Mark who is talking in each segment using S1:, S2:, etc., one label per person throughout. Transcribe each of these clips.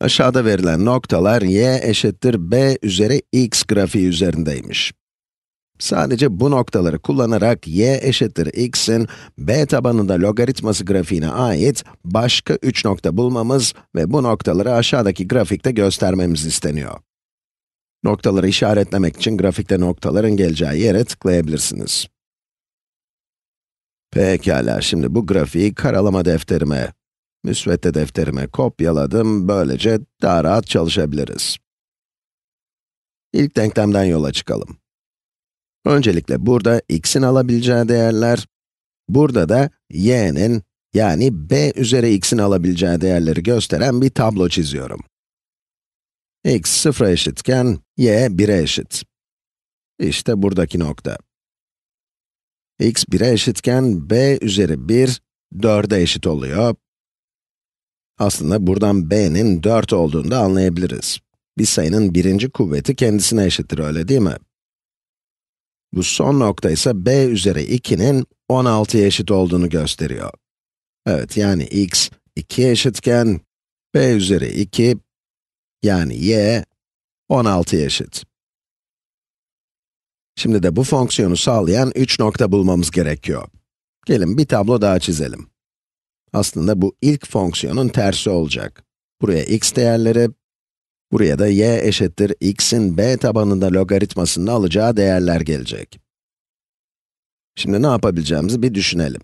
S1: Aşağıda verilen noktalar y eşittir b üzeri x grafiği üzerindeymiş. Sadece bu noktaları kullanarak y eşittir x'in b tabanında logaritması grafiğine ait başka 3 nokta bulmamız ve bu noktaları aşağıdaki grafikte göstermemiz isteniyor. Noktaları işaretlemek için grafikte noktaların geleceği yere tıklayabilirsiniz. Pekala, şimdi bu grafiği karalama defterime Müsvedde defterime kopyaladım, böylece daha rahat çalışabiliriz. İlk denklemden yola çıkalım. Öncelikle burada x'in alabileceği değerler, burada da y'nin yani b üzeri x'in alabileceği değerleri gösteren bir tablo çiziyorum. x sıfıra eşitken, y 1'e eşit. İşte buradaki nokta. x 1'e eşitken, b üzeri 1, 4'e eşit oluyor aslında buradan b'nin 4 olduğunu da anlayabiliriz. Bir sayının birinci kuvveti kendisine eşittir, öyle değil mi? Bu son nokta ise b üzeri 2'nin 16'ya eşit olduğunu gösteriyor. Evet, yani x 2'ye eşitken, b üzeri 2, yani y, 16 eşit. Şimdi de bu fonksiyonu sağlayan 3 nokta bulmamız gerekiyor. Gelin bir tablo daha çizelim. Aslında bu ilk fonksiyonun tersi olacak. Buraya x değerleri, buraya da y eşittir x'in b tabanında logaritmasını alacağı değerler gelecek. Şimdi ne yapabileceğimizi bir düşünelim.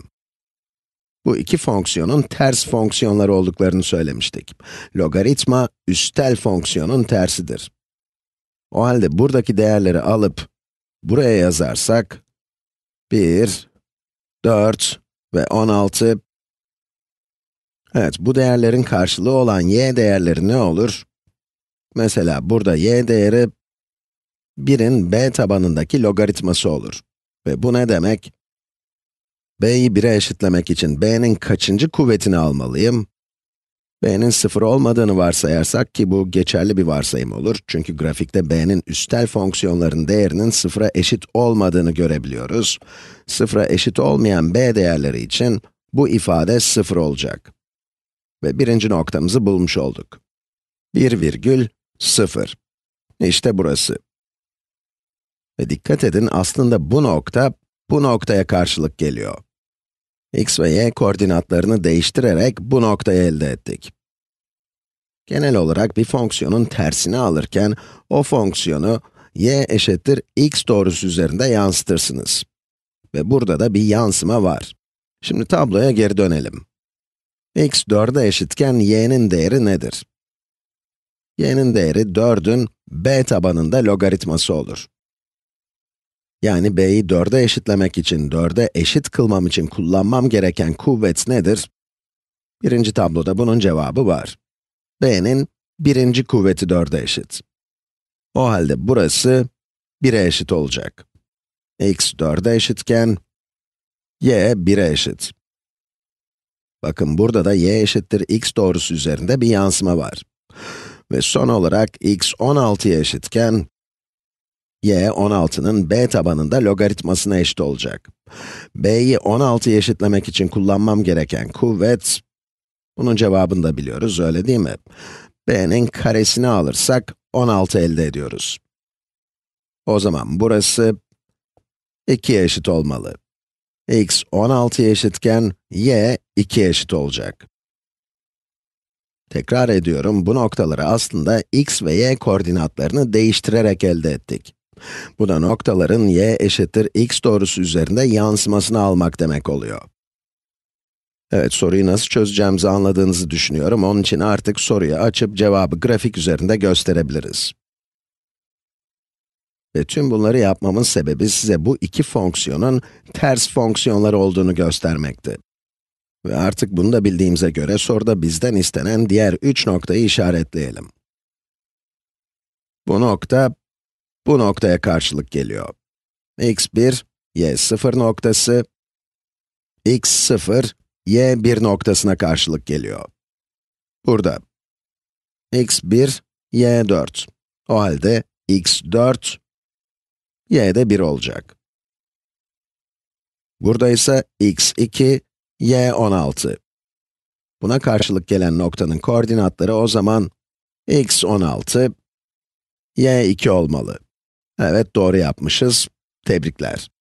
S1: Bu iki fonksiyonun ters fonksiyonlar olduklarını söylemiştik. Logaritma, üstel fonksiyonun tersidir. O halde buradaki değerleri alıp, buraya yazarsak, 1, 4 ve 16 Evet, bu değerlerin karşılığı olan y değerleri ne olur? Mesela burada y değeri 1'in b tabanındaki logaritması olur. Ve bu ne demek? b'yi 1'e eşitlemek için b'nin kaçıncı kuvvetini almalıyım? b'nin 0 olmadığını varsayarsak ki bu geçerli bir varsayım olur. Çünkü grafikte b'nin üstel fonksiyonların değerinin 0'a eşit olmadığını görebiliyoruz. 0'a eşit olmayan b değerleri için bu ifade 0 olacak ve birinci noktamızı bulmuş olduk. 1 virgül 0. İşte burası. Ve dikkat edin, aslında bu nokta, bu noktaya karşılık geliyor. x ve y koordinatlarını değiştirerek bu noktayı elde ettik. Genel olarak bir fonksiyonun tersini alırken, o fonksiyonu y eşittir x doğrusu üzerinde yansıtırsınız. Ve burada da bir yansıma var. Şimdi tabloya geri dönelim x 4'e eşitken y'nin değeri nedir? y'nin değeri 4'ün b tabanında logaritması olur. Yani b'yi 4'e eşitlemek için, 4'e eşit kılmam için kullanmam gereken kuvvet nedir? Birinci tabloda bunun cevabı var. b'nin birinci kuvveti 4'e eşit. O halde burası 1'e eşit olacak. x 4'e eşitken, y 1'e eşit. Bakın burada da y eşittir x doğrusu üzerinde bir yansıma var. Ve son olarak x 16'ya eşitken, y 16'nın b tabanında logaritmasına eşit olacak. b'yi 16'ya eşitlemek için kullanmam gereken kuvvet, bunun cevabını da biliyoruz, öyle değil mi? b'nin karesini alırsak 16 elde ediyoruz. O zaman burası 2'ye eşit olmalı x 16 eşitken y 2 eşit olacak. Tekrar ediyorum, bu noktaları aslında x ve y koordinatlarını değiştirerek elde ettik. Bu da noktaların y eşittir x doğrusu üzerinde yansımasını almak demek oluyor. Evet, soruyu nasıl çözeceğimizi anladığınızı düşünüyorum. Onun için artık soruyu açıp cevabı grafik üzerinde gösterebiliriz. Ve tüm bunları yapmamın sebebi size bu iki fonksiyonun ters fonksiyonlar olduğunu göstermekti. Ve artık bunu da bildiğimize göre soruda bizden istenen diğer üç noktayı işaretleyelim. Bu nokta, bu noktaya karşılık geliyor. x1, y0 noktası, x0, y1 noktasına karşılık geliyor. Burada. x1, y4. O halde x4, y de 1 olacak. Burada ise x2, y16. Buna karşılık gelen noktanın koordinatları o zaman x16, y2 olmalı. Evet, doğru yapmışız. Tebrikler.